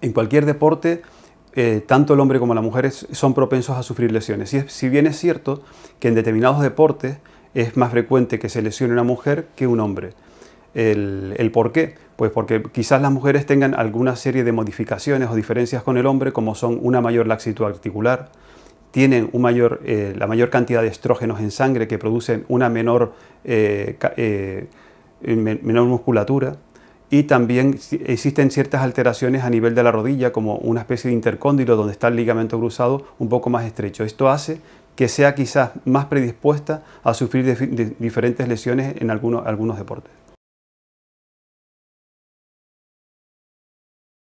en cualquier deporte, eh, tanto el hombre como la mujer son propensos a sufrir lesiones. Y si bien es cierto que en determinados deportes es más frecuente que se lesione una mujer que un hombre. El, por qué. Pues porque quizás las mujeres tengan alguna serie de modificaciones o diferencias con el hombre, como son una mayor laxitud articular, tienen eh, la mayor cantidad de estrógenos en sangre que producen una menor, eh, menor musculatura, y también existen ciertas alteraciones a nivel de la rodilla, como una especie de intercóndilo donde está el ligamento cruzado un poco más estrecho. Esto hace que sea quizás más predispuesta a sufrir diferentes lesiones en algunos deportes.